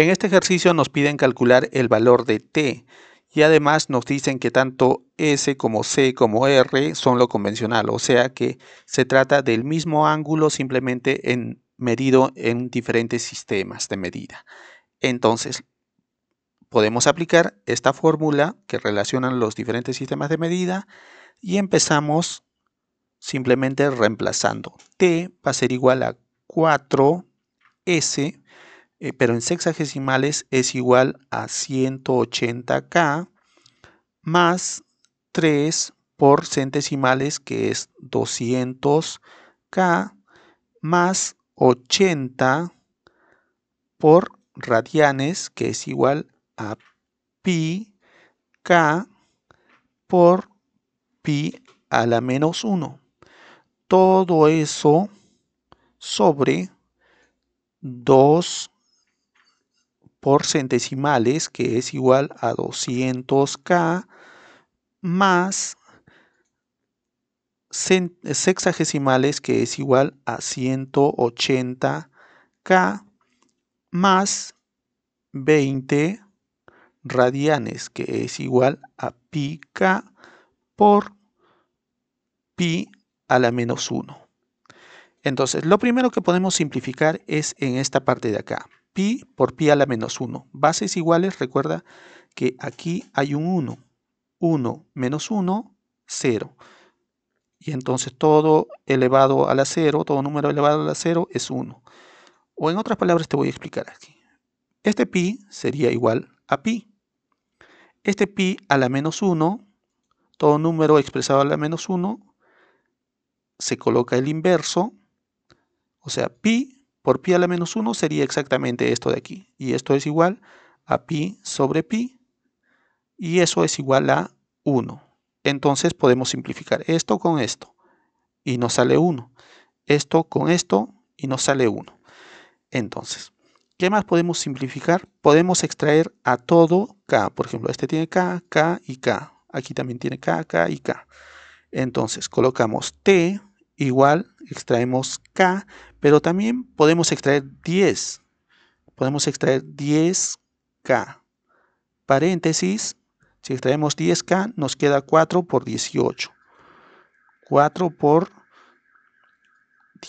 En este ejercicio nos piden calcular el valor de t y además nos dicen que tanto S como C como R son lo convencional, o sea que se trata del mismo ángulo simplemente en, medido en diferentes sistemas de medida. Entonces, podemos aplicar esta fórmula que relacionan los diferentes sistemas de medida y empezamos simplemente reemplazando. T va a ser igual a 4S eh, pero en sexagesimales es igual a 180K más 3 por centesimales, que es 200K, más 80 por radianes, que es igual a pi k por pi a la menos 1. Todo eso sobre 2 por centesimales, que es igual a 200K más sexagesimales, que es igual a 180K más 20 radianes, que es igual a pi k por pi a la menos 1. Entonces, lo primero que podemos simplificar es en esta parte de acá pi por pi a la menos 1. Bases iguales, recuerda que aquí hay un 1. 1 menos 1, 0. Y entonces todo elevado a la 0, todo número elevado a la 0 es 1. O en otras palabras te voy a explicar aquí. Este pi sería igual a pi. Este pi a la menos 1, todo número expresado a la menos 1, se coloca el inverso. O sea, pi por pi a la menos 1 sería exactamente esto de aquí. Y esto es igual a pi sobre pi. Y eso es igual a 1. Entonces podemos simplificar esto con esto. Y nos sale 1. Esto con esto y nos sale 1. Entonces, ¿qué más podemos simplificar? Podemos extraer a todo K. Por ejemplo, este tiene K, K y K. Aquí también tiene K, K y K. Entonces, colocamos T igual extraemos k, pero también podemos extraer 10. Podemos extraer 10k. Paréntesis, si extraemos 10k nos queda 4 por 18. 4 por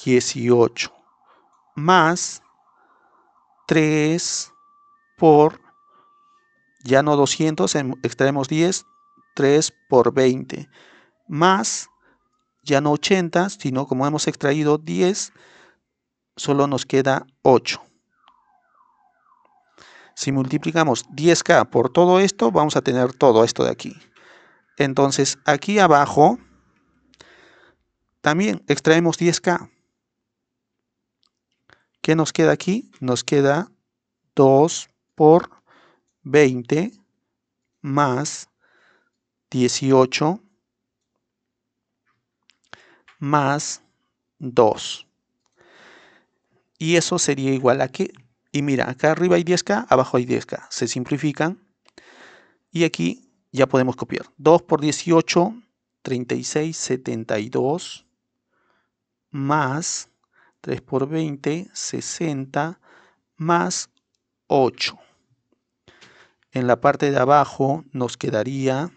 18 más 3 por, ya no 200, em, extraemos 10, 3 por 20, más ya no 80, sino como hemos extraído 10, solo nos queda 8. Si multiplicamos 10k por todo esto, vamos a tener todo esto de aquí. Entonces, aquí abajo, también extraemos 10k. ¿Qué nos queda aquí? Nos queda 2 por 20 más 18 más 2. Y eso sería igual a que, y mira, acá arriba hay 10k, abajo hay 10k, se simplifican. Y aquí ya podemos copiar. 2 por 18, 36, 72, más 3 por 20, 60, más 8. En la parte de abajo nos quedaría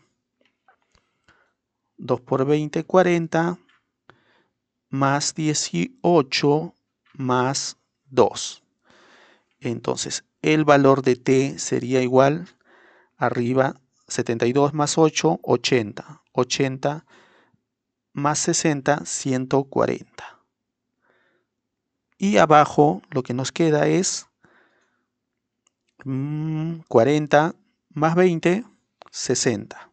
2 por 20, 40, más 18 más 2. Entonces, el valor de t sería igual arriba 72 más 8, 80. 80 más 60, 140. Y abajo lo que nos queda es 40 mm, más 20, 60.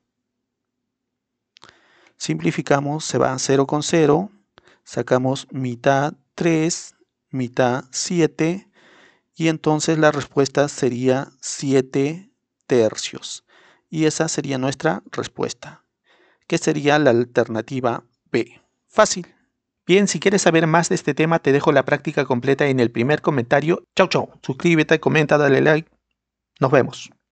Simplificamos, se va a 0 con 0, sacamos mitad 3, mitad 7 y entonces la respuesta sería 7 tercios. Y esa sería nuestra respuesta, que sería la alternativa B. Fácil. Bien, si quieres saber más de este tema, te dejo la práctica completa en el primer comentario. Chau, chau. Suscríbete, comenta, dale like. Nos vemos.